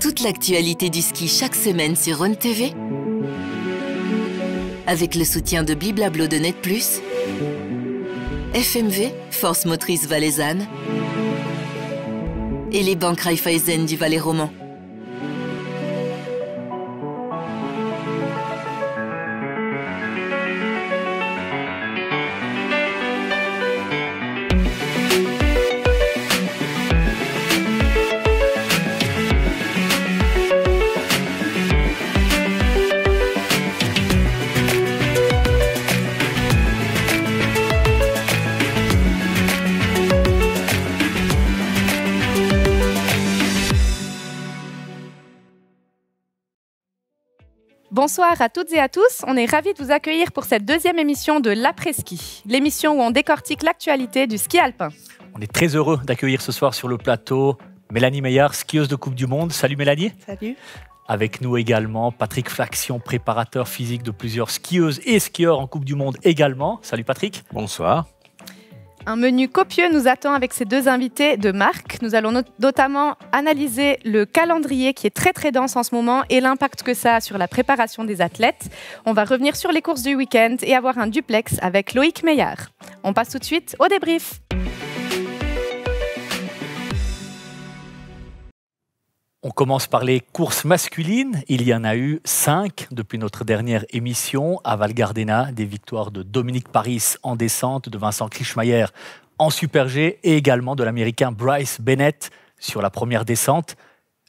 Toute l'actualité du ski chaque semaine sur Rhône TV. Avec le soutien de Biblablo de Net Plus, FMV, Force Motrice Valaisanne, et les banques Raiffeisen du Valais romand Bonsoir à toutes et à tous. On est ravis de vous accueillir pour cette deuxième émission de l'après-ski, l'émission où on décortique l'actualité du ski alpin. On est très heureux d'accueillir ce soir sur le plateau Mélanie Meillard, skieuse de Coupe du Monde. Salut Mélanie. Salut. Avec nous également Patrick Flaxion, préparateur physique de plusieurs skieuses et skieurs en Coupe du Monde également. Salut Patrick. Bonsoir. Un menu copieux nous attend avec ces deux invités de marque. Nous allons notamment analyser le calendrier qui est très très dense en ce moment et l'impact que ça a sur la préparation des athlètes. On va revenir sur les courses du week-end et avoir un duplex avec Loïc Meillard. On passe tout de suite au débrief. On commence par les courses masculines. Il y en a eu cinq depuis notre dernière émission à Val Gardena. Des victoires de Dominique Paris en descente, de Vincent Kriechmayr en Super G et également de l'Américain Bryce Bennett sur la première descente.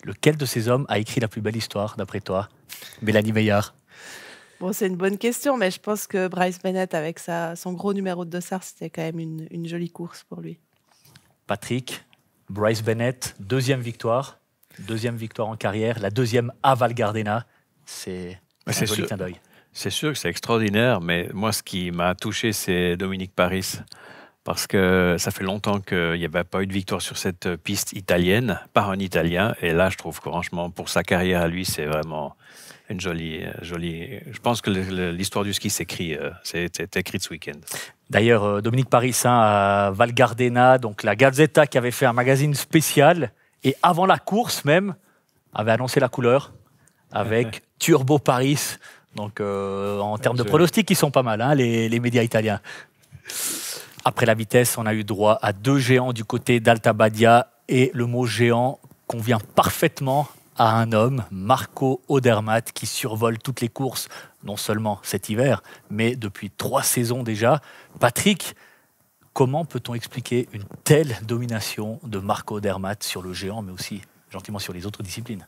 Lequel de ces hommes a écrit la plus belle histoire, d'après toi Mélanie Meillard Bon, c'est une bonne question, mais je pense que Bryce Bennett, avec son gros numéro de dossard, c'était quand même une jolie course pour lui. Patrick, Bryce Bennett, deuxième victoire. Deuxième victoire en carrière, la deuxième à Val Gardena. C'est un joli clin d'œil. C'est sûr que c'est extraordinaire, mais moi, ce qui m'a touché, c'est Dominique Paris. Parce que ça fait longtemps qu'il n'y avait pas eu de victoire sur cette piste italienne par un Italien. Et là, je trouve que franchement, pour sa carrière à lui, c'est vraiment une jolie, euh, jolie. Je pense que l'histoire du ski s'écrit, euh, c'est écrit ce week-end. D'ailleurs, euh, Dominique Paris hein, à Val Gardena, donc la Gazzetta qui avait fait un magazine spécial et avant la course même, avait annoncé la couleur avec Turbo Paris. Donc euh, en termes de pronostics, ils sont pas mal, hein, les, les médias italiens. Après la vitesse, on a eu droit à deux géants du côté Badia. et le mot géant convient parfaitement à un homme, Marco Odermatt, qui survole toutes les courses, non seulement cet hiver, mais depuis trois saisons déjà. Patrick, Comment peut-on expliquer une telle domination de Marco Dermat sur le géant, mais aussi gentiment sur les autres disciplines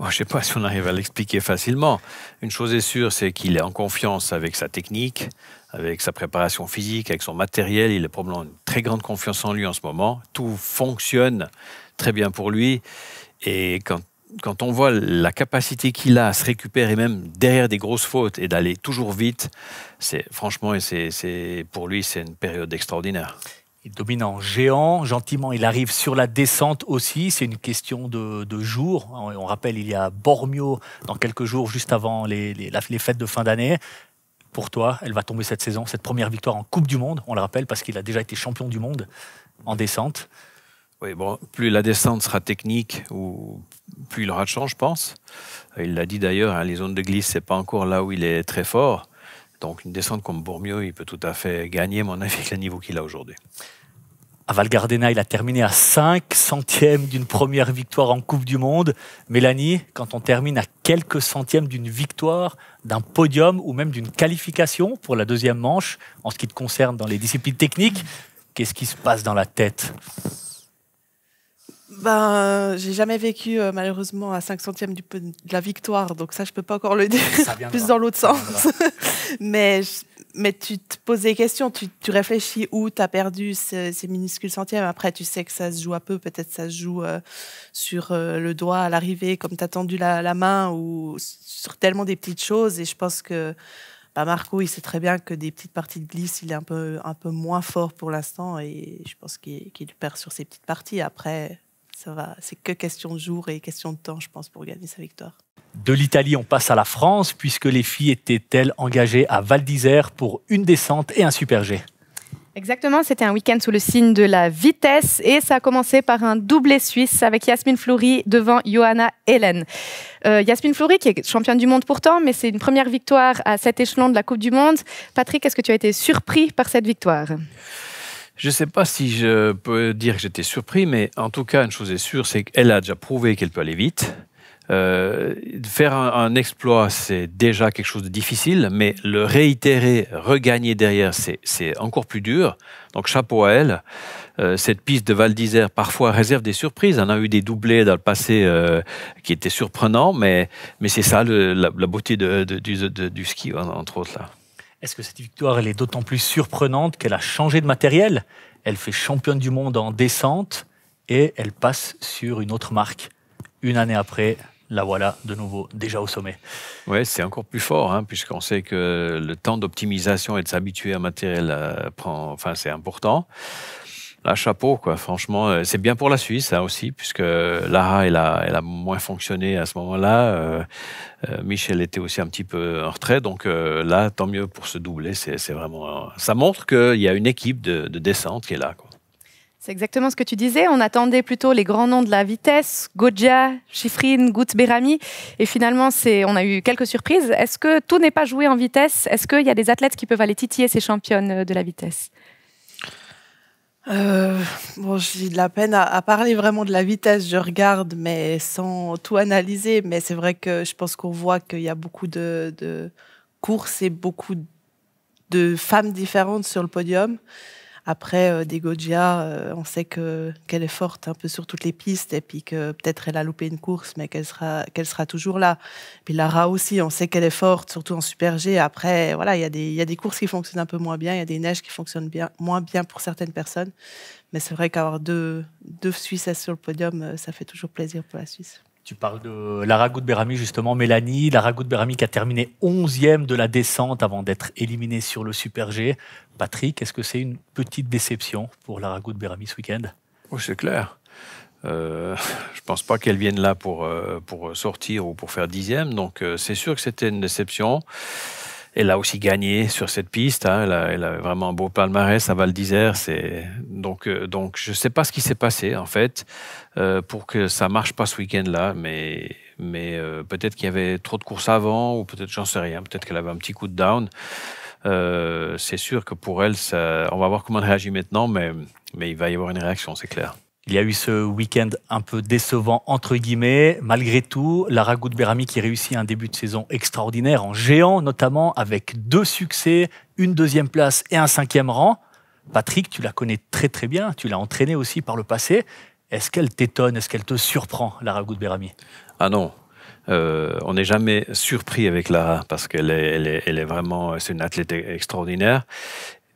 je ne sais pas si on arrive à l'expliquer facilement. Une chose est sûre, c'est qu'il est en confiance avec sa technique, avec sa préparation physique, avec son matériel. Il a probablement une très grande confiance en lui en ce moment. Tout fonctionne très bien pour lui. Et quand quand on voit la capacité qu'il a à se récupérer même derrière des grosses fautes et d'aller toujours vite, c'est franchement, c'est pour lui, c'est une période extraordinaire. Il domine en géant, gentiment, il arrive sur la descente aussi, c'est une question de, jour. jours. On, on rappelle, il y a Bormio dans quelques jours, juste avant les, les fêtes de fin d'année. Pour toi, elle va tomber cette saison, cette première victoire en Coupe du Monde, on le rappelle, parce qu'il a déjà été champion du monde en descente plus la descente sera technique, ou plus il aura de chance, je pense. Il l'a dit d'ailleurs, hein, les zones de glisse, c'est pas encore là où il est très fort. Donc une descente comme Bourmieux, il peut tout à fait gagner, mon avis, avec le niveau qu'il a aujourd'hui. À Val Gardena, il a terminé à 5 centièmes d'une première victoire en Coupe du Monde. Mélanie, quand on termine à quelques centièmes d'une victoire, d'un podium ou même d'une qualification pour la deuxième manche, en ce qui te concerne dans les disciplines techniques, qu'est-ce qui se passe dans la tête ben, euh, j'ai jamais vécu euh, malheureusement à 5 centièmes du, de la victoire, donc ça je peux pas encore le dire, plus dans l'autre sens. mais, mais tu te poses des questions, tu, tu réfléchis où tu as perdu ces, minuscules centièmes. Après, tu sais que ça se joue un peu, peut-être ça se joue euh, sur le doigt à l'arrivée, comme tu as tendu la, la, main, ou sur tellement des petites choses. Et je pense que bah, Marco, il sait très bien que des petites parties de glisse, il est un peu, un peu moins fort pour l'instant, et je pense qu'il perd sur ces petites parties. Après ça va, c'est que question de jour et question de temps, je pense, pour gagner sa victoire. De l'Italie, on passe à la France, puisque les filles étaient-elles engagées à Val d'Isère pour une descente et un super G Exactement, c'était un week-end sous le signe de la vitesse et ça a commencé par un doublé suisse avec Yasmine Flory devant Johanna Hélène. Euh, Yasmine Flory qui est championne du monde pourtant, mais c'est une première victoire à cet échelon de la Coupe du Monde. Patrick, est-ce que tu as été surpris par cette victoire je ne sais pas si je peux dire que j'étais surpris, mais en tout cas, une chose est sûre, c'est qu'elle a déjà prouvé qu'elle peut aller vite. Euh, faire un, exploit, c'est déjà quelque chose de difficile, mais le réitérer, regagner derrière, c'est encore plus dur. Donc chapeau à elle. Euh, cette piste de Val d'Isère parfois réserve des surprises. On a eu des doublés dans le passé euh, qui étaient surprenants, mais, c'est ça la, beauté du, du ski, entre autres. là. Est-ce que cette victoire elle est d'autant plus surprenante qu'elle a changé de matériel Elle fait championne du monde en descente et elle passe sur une autre marque une année après la voilà de nouveau déjà au sommet. Oui, c'est encore plus fort, hein, puisqu'on sait que le temps d'optimisation et de s'habituer à un matériel euh, prend, enfin, c'est important. Là, chapeau, quoi. Franchement, euh, c'est bien pour la Suisse, là hein, aussi, puisque Lara, elle a, elle a moins fonctionné à ce moment-là. Euh, euh, Michel était aussi un petit peu en retrait. Donc là, tant mieux pour se doubler. C'est vraiment. Ça montre qu'il y a une équipe de, descente qui est là, C'est exactement ce que tu disais. On attendait plutôt les grands noms de la vitesse, Goja, Schifrin, Gut, Berami. Et finalement, on a eu quelques surprises. Est-ce que tout n'est pas joué en vitesse Est-ce qu'il y a des athlètes qui peuvent aller titiller ces championnes de la vitesse euh, bon, j'ai de la peine à, parler vraiment de la vitesse. Je regarde, mais sans tout analyser. Mais c'est vrai que je pense qu'on voit qu'il y a beaucoup de, de, courses et beaucoup de femmes différentes sur le podium. Après, euh, des Degogia, euh, on sait qu'elle est forte un peu sur toutes les pistes et puis que peut-être elle a loupé une course, mais qu'elle sera qu'elle sera toujours là. Puis Lara aussi, on sait qu'elle est forte, surtout en Super G. Après, voilà, il y a des courses qui fonctionnent un peu moins bien, il y a des neiges qui fonctionnent bien moins bien pour certaines personnes. Mais c'est vrai qu'avoir deux deux Suisses sur le podium, euh, ça fait toujours plaisir pour la Suisse. Tu parles de Lara Berami justement, Mélanie. Lara Berami qui a terminé 11e de la descente avant d'être éliminée sur le Super G. Patrick, est-ce que c'est une petite déception pour Lara Berami ce week-end Oui, oh, c'est clair. Je euh, je pense pas qu'elle vienne là pour, euh, pour sortir ou pour faire 10e. Donc, euh, c'est sûr que c'était une déception. Elle a aussi gagné sur cette piste. Hein. Elle, a, elle, a, vraiment un beau palmarès à Val d'Isère. C'est donc euh, donc je sais pas ce qui s'est passé en fait euh, pour que ça marche pas ce week-end-là, mais mais euh, peut-être qu'il y avait trop de courses avant ou peut-être j'en sais rien. Peut-être qu'elle avait un petit coup de down. Euh, c'est sûr que pour elle, ça, on va voir comment elle réagit maintenant, mais mais il va y avoir une réaction, c'est clair. Il y a eu ce week-end un peu décevant, entre guillemets. Malgré tout, Lara Goudberami qui réussit un début de saison extraordinaire, en géant notamment, avec deux succès, une deuxième place et un cinquième rang. Patrick, tu la connais très très bien, tu l'as entraînée aussi par le passé. Est-ce qu'elle t'étonne, est-ce qu'elle te surprend, Lara Goudberami Ah non, euh, on n'est jamais surpris avec Lara parce qu'elle est, est, vraiment, c'est une athlète extraordinaire.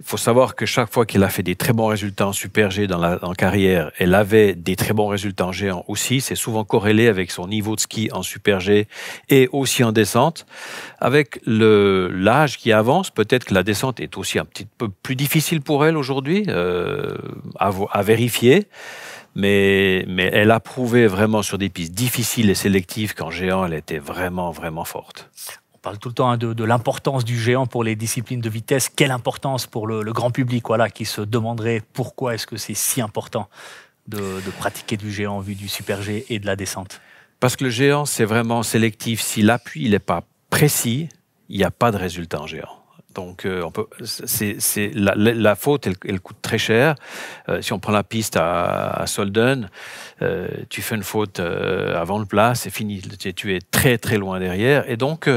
Il faut savoir que chaque fois qu'elle a fait des très bons résultats en Super G dans la en carrière, elle avait des très bons résultats en géant aussi. C'est souvent corrélé avec son niveau de ski en Super G et aussi en descente. Avec l'âge qui avance, peut-être que la descente est aussi un petit peu plus difficile pour elle aujourd'hui euh, à, à vérifier. Mais, mais, elle a prouvé vraiment sur des pistes difficiles et sélectives qu'en géant, elle était vraiment, vraiment forte on parle tout le temps hein, de, l'importance du géant pour les disciplines de vitesse. Quelle importance pour le, grand public voilà, qui se demanderait pourquoi est-ce que c'est si important de, de, pratiquer du géant en vue du super G et de la descente Parce que le géant, c'est vraiment sélectif. Si l'appui n'est pas précis, il n'y a pas de résultat en géant. Donc, euh, on peut, c'est, la, faute, elle, coûte très cher. Euh, si on prend la piste à, Solden, euh, tu fais une faute avant le plat, c'est fini. Tu, es très, très loin derrière. Et donc,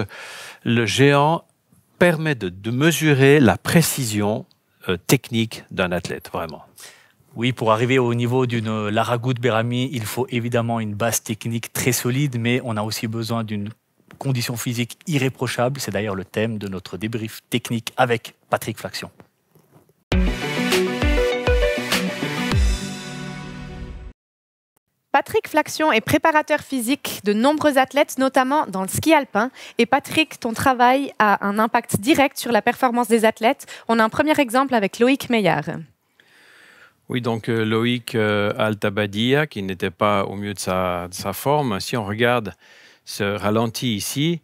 le géant permet de, de mesurer la précision technique d'un athlète, vraiment. Oui, pour arriver au niveau d'une Laragout Berami, il faut évidemment une base technique très solide, mais on a aussi besoin d'une conditions physiques irréprochables. C'est d'ailleurs le thème de notre débrief technique avec Patrick Flaxion. Patrick Flaxion est préparateur physique de nombreux athlètes, notamment dans le ski alpin. Et Patrick, ton travail a un impact direct sur la performance des athlètes. On a un premier exemple avec Loïc Meillard. Oui, donc euh, Loïc euh, Altabadia, qui n'était pas au mieux de sa, forme. Si on regarde se ralentit ici,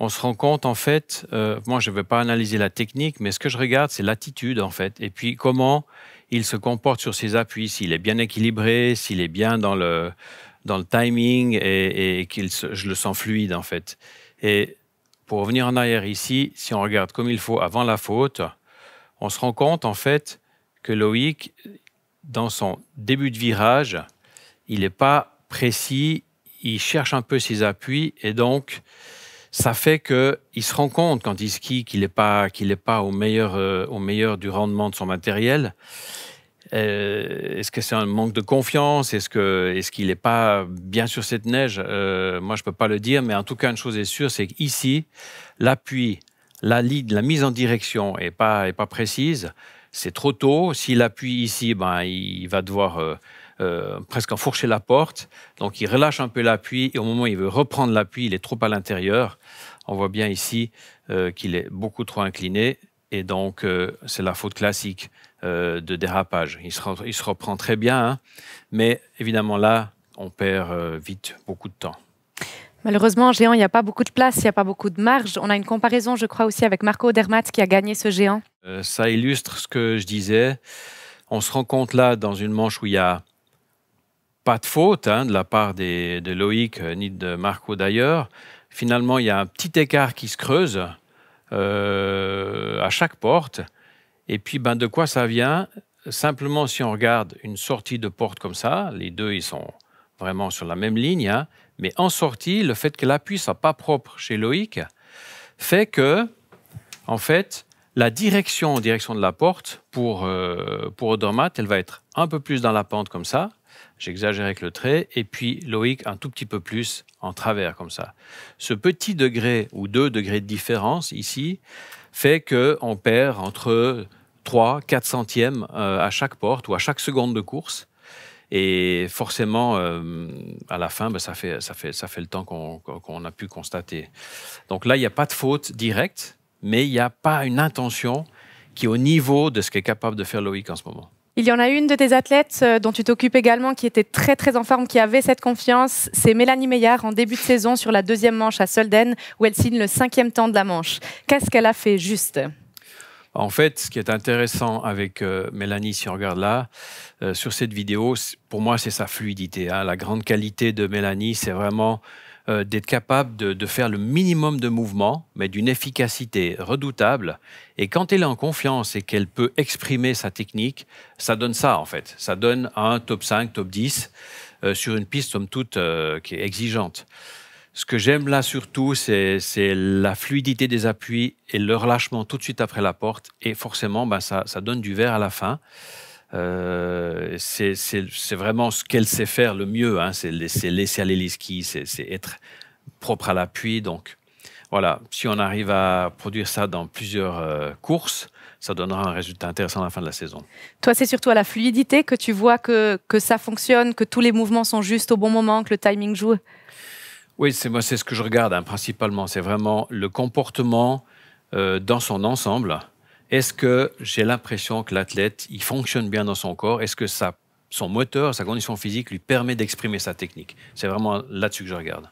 on se rend compte en fait, euh, moi je ne vais pas analyser la technique, mais ce que je regarde c'est l'attitude en fait, et puis comment il se comporte sur ses appuis, s'il est bien équilibré, s'il est bien dans le, dans le timing et, et qu'il je le sens fluide en fait. Et pour revenir en arrière ici, si on regarde comme il faut avant la faute, on se rend compte en fait que Loïc, dans son début de virage, il n'est pas précis il cherche un peu ses appuis et donc ça fait qu'il se rend compte quand il skie qu'il n'est pas, qu'il est pas au, meilleur, euh, au meilleur du rendement de son matériel. Euh, est-ce que c'est un manque de confiance Est-ce qu'il est, qu'il n'est pas bien sur cette neige euh, Moi, je ne peux pas le dire, mais en tout cas, une chose est sûre, c'est qu'ici, l'appui, la la mise en direction n'est pas, est pas précise. C'est trop tôt. S'il appuie ici, ben, il va devoir euh, presque enfourcher la porte. Donc il relâche un peu l'appui et au moment où il veut reprendre l'appui, il est trop à l'intérieur. On voit bien ici euh, qu'il est beaucoup trop incliné et donc euh, c'est la faute classique de dérapage. Il se, reprend très bien, hein. mais évidemment là, on perd vite beaucoup de temps. Malheureusement, en géant, il n'y a pas beaucoup de place, il n'y a pas beaucoup de marge. On a une comparaison, je crois, aussi avec Marco Dermat qui a gagné ce géant. ça illustre ce que je disais. On se rend compte là, dans une manche où il y a pas de faute hein, de la part de Loïc euh, ni de Marco d'ailleurs. Finalement, il y a un petit écart qui se creuse euh, à chaque porte. Et puis, ben, de quoi ça vient Simplement, si on regarde une sortie de porte comme ça, les deux, ils sont vraiment sur la même ligne. Hein, mais en sortie, le fait que l'appui soit pas propre chez Loïc fait que, en fait, la direction en direction de la porte pour, euh, elle va être un peu plus dans la pente comme ça, J'exagère avec le trait. Et puis Loïc un tout petit peu plus en travers, comme ça. Ce petit degré ou deux degrés de différence ici fait qu'on perd entre 3, 4 centièmes euh, à chaque porte ou à chaque seconde de course. Et forcément, euh, à la fin, ben, ça, fait, ça, fait, ça fait le temps qu'on a pu constater. Donc là, il n'y a pas de faute directe, mais il n'y a pas une intention qui est au niveau de ce qu'est capable de faire Loïc en ce moment. Il y en a une de tes athlètes euh, dont tu t'occupes également qui était très très en forme, qui avait cette confiance. C'est Mélanie Meillard en début de saison sur la deuxième manche à Solden où elle signe le cinquième temps de la manche. Qu'est-ce qu'elle a fait juste en fait, ce qui est intéressant avec euh, Mélanie, si on regarde là, euh, sur cette vidéo, pour moi, c'est sa fluidité. Hein. La grande qualité de Mélanie, c'est vraiment euh, d'être capable de, de, faire le minimum de mouvements, mais d'une efficacité redoutable. Et quand elle est en confiance et qu'elle peut exprimer sa technique, ça donne ça en fait. Ça donne un top 5, top 10 euh, sur une piste somme toute euh, qui est exigeante. Ce que j'aime là surtout, c'est la fluidité des appuis et le relâchement tout de suite après la porte. Et forcément, ben, ça, ça donne du vert à la fin. Euh, c'est vraiment ce qu'elle sait faire le mieux. Hein. C'est laisser aller les skis, c'est être propre à l'appui. Donc voilà, si on arrive à produire ça dans plusieurs euh, courses, ça donnera un résultat intéressant à la fin de la saison. Toi, c'est surtout à la fluidité que tu vois que, ça fonctionne, que tous les mouvements sont juste au bon moment, que le timing joue Oui, c'est moi, c'est ce que je regarde hein, principalement. C'est vraiment le comportement euh, dans son ensemble est-ce que j'ai l'impression que l'athlète, il fonctionne bien dans son corps Est-ce que son moteur, sa condition physique lui permet d'exprimer sa technique C'est vraiment là-dessus que je regarde.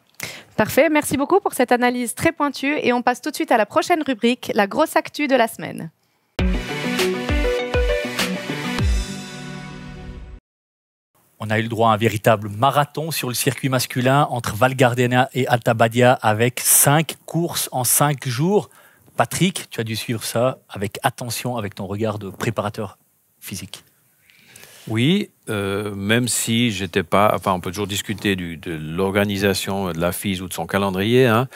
Parfait, merci beaucoup pour cette analyse très pointue et on passe tout de suite à la prochaine rubrique, la grosse actu de la semaine. On a eu le droit à un véritable marathon sur le circuit masculin entre Val Gardena et Altabadia avec cinq courses en cinq jours. Patrick, tu as dû suivre ça avec attention, avec ton regard de préparateur physique. Oui, euh, même si j'étais pas, enfin, on peut toujours discuter de l'organisation de la FIS ou de son calendrier, hein,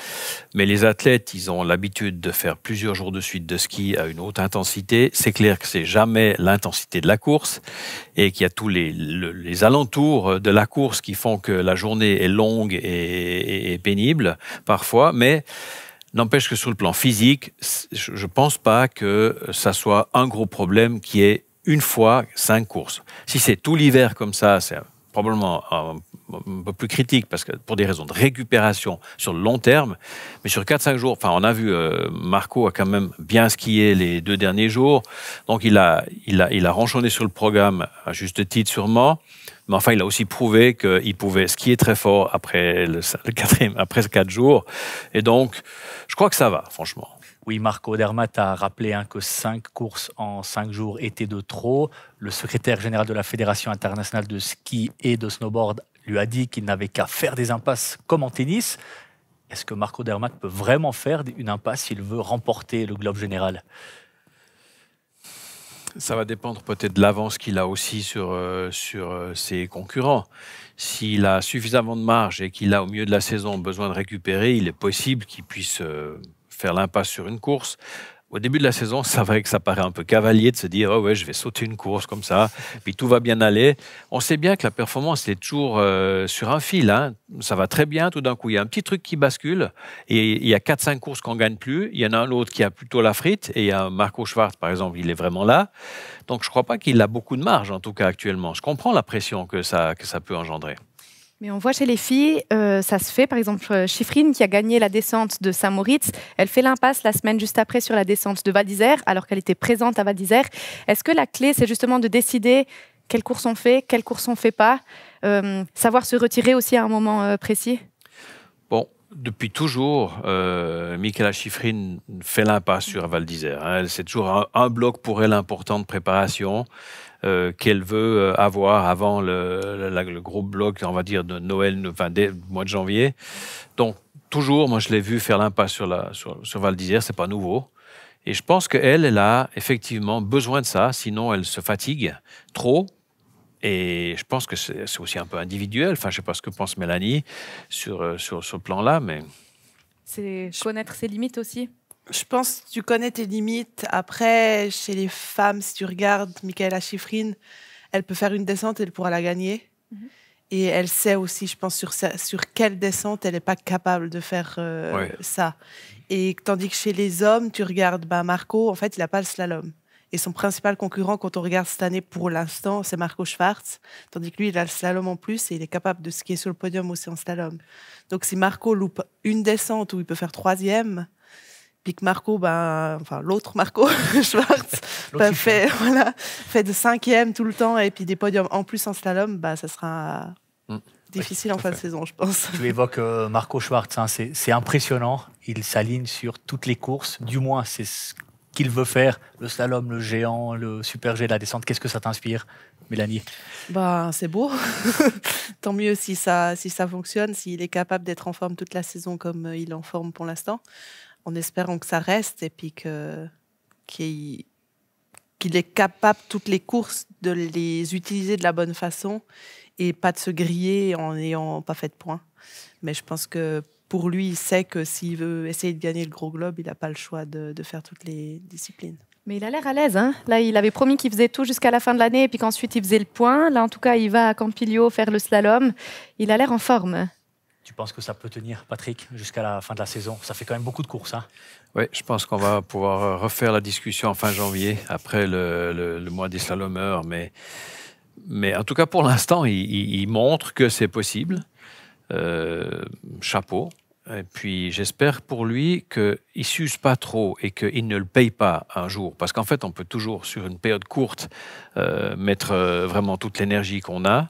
mais les athlètes, ils ont l'habitude de faire plusieurs jours de suite de ski à une haute intensité. C'est clair que c'est jamais l'intensité de la course et qu'il y a tous les, alentours de la course qui font que la journée est longue et, et pénible parfois, mais N'empêche que sur le plan physique, je ne pense pas que ça soit un gros problème qui est une fois cinq courses. Si c'est tout l'hiver comme ça, c'est probablement un, peu plus critique parce que pour des raisons de récupération sur le long terme. Mais sur 4-5 jours, enfin, on a vu euh, Marco a quand même bien skié les deux derniers jours, donc il a, il a, il a renchonné sur le programme à juste titre sûrement. Mais enfin, il a aussi prouvé qu'il pouvait skier très fort après le, après quatre jours. Et donc, je crois que ça va, franchement. Oui, Marco Dermat a rappelé hein, que cinq courses en cinq jours étaient de trop. Le secrétaire général de la Fédération internationale de ski et de snowboard lui a dit qu'il n'avait qu'à faire des impasses comme en tennis. Est-ce que Marco Dermat peut vraiment faire une impasse s'il veut remporter le globe général ça va dépendre peut-être de l'avance qu'il a aussi sur, euh, sur euh, ses concurrents. S'il a suffisamment de marge et qu'il a au milieu de la saison besoin de récupérer, il est possible qu'il puisse euh, faire l'impasse sur une course. Au début de la saison, c'est vrai que ça paraît un peu cavalier de se dire oh ouais, je vais sauter une course comme ça, puis tout va bien aller. On sait bien que la performance est toujours euh, sur un fil. Hein. Ça va très bien, tout d'un coup, il y a un petit truc qui bascule, et il y a 4-5 courses qu'on gagne plus. Il y en a un autre qui a plutôt la frite, et il y a Marco Schwartz, par exemple, il est vraiment là. Donc je ne crois pas qu'il a beaucoup de marge, en tout cas actuellement. Je comprends la pression que ça, que ça peut engendrer. Mais on voit chez les filles, euh, ça se fait. Par exemple, euh, Chiffrine, qui a gagné la descente de Saint-Moritz, elle fait l'impasse la semaine juste après sur la descente de Val d'Isère, alors qu'elle était présente à Val d'Isère. Est-ce que la clé, c'est justement de décider quelles courses on fait, quelles courses on ne fait pas euh, Savoir se retirer aussi à un moment précis Bon, depuis toujours, euh, Michaela Chiffrine fait l'impasse sur Val d'Isère. Hein. C'est toujours un, un, bloc pour elle important de préparation. Euh, qu'elle veut euh, avoir avant le, gros bloc, on va dire, de Noël, enfin, le mois de janvier. Donc, toujours, moi, je l'ai vu faire l'impasse sur, sur, Val d'Isère, c'est pas nouveau. Et je pense qu'elle, elle a effectivement besoin de ça, sinon elle se fatigue trop. Et je pense que c'est aussi un peu individuel. Enfin, je sais pas ce que pense Mélanie sur, euh, sur ce plan-là, mais. C'est connaître ses limites aussi. Je pense que tu connais tes limites. Après, chez les femmes, si tu regardes Michaela Schifrin, elle peut faire une descente, et elle pourra la gagner. Mhm. Et elle sait aussi, je pense, sur, sur quelle descente elle n'est pas capable de faire euh, ça. Et tandis que chez les hommes, tu regardes bah, Marco, en fait, il n'a pas le slalom. Et son principal concurrent, quand on regarde cette année pour l'instant, c'est Marco Schwartz. Tandis que lui, il a le slalom en plus et il est capable de skier sur le podium aussi en slalom. Donc si Marco loupe une descente où il peut faire troisième, Marco, ben, enfin l'autre Marco Schwartz, ben, fait, voilà, fait de cinquième tout le temps et puis des podiums en plus en slalom, ben, ça sera mm. difficile en fin de saison, je pense. Tu évoques euh, Marco Schwartz, hein, c'est impressionnant. Il s'aligne sur toutes les courses, du moins c'est ce qu'il veut faire, le slalom, le géant, le super G, la descente, qu'est-ce que ça t'inspire, Mélanie bah, C'est beau. Tant mieux si ça, si ça fonctionne, s'il est capable d'être en forme toute la saison comme euh, il est en forme pour l'instant en espérant que ça reste et puis que qu'il est capable toutes les courses de les utiliser de la bonne façon et pas de se griller en n'ayant pas fait de points. Mais je pense que pour lui, il sait que s'il veut essayer de gagner le gros globe, il n'a pas le choix de, faire toutes les disciplines. Mais il a l'air à l'aise. Hein. Là, il avait promis qu'il faisait tout jusqu'à la fin de l'année et puis qu'ensuite il faisait le point. Là, en tout cas, il va à Campilio faire le slalom. Il a l'air en forme. Tu penses que ça peut tenir, Patrick, jusqu'à la fin de la saison Ça fait quand même beaucoup de courses. Hein oui, je pense qu'on va pouvoir euh, refaire la discussion en fin janvier, après le, mois des slalomeurs. Mais, mais en tout cas, pour l'instant, il, montre que c'est possible. Euh, chapeau. Et puis j'espère pour lui qu'il ne s'use pas trop et qu'il ne le paye pas un jour. Parce qu'en fait, on peut toujours, sur une période courte, euh, mettre euh, vraiment toute l'énergie qu'on a.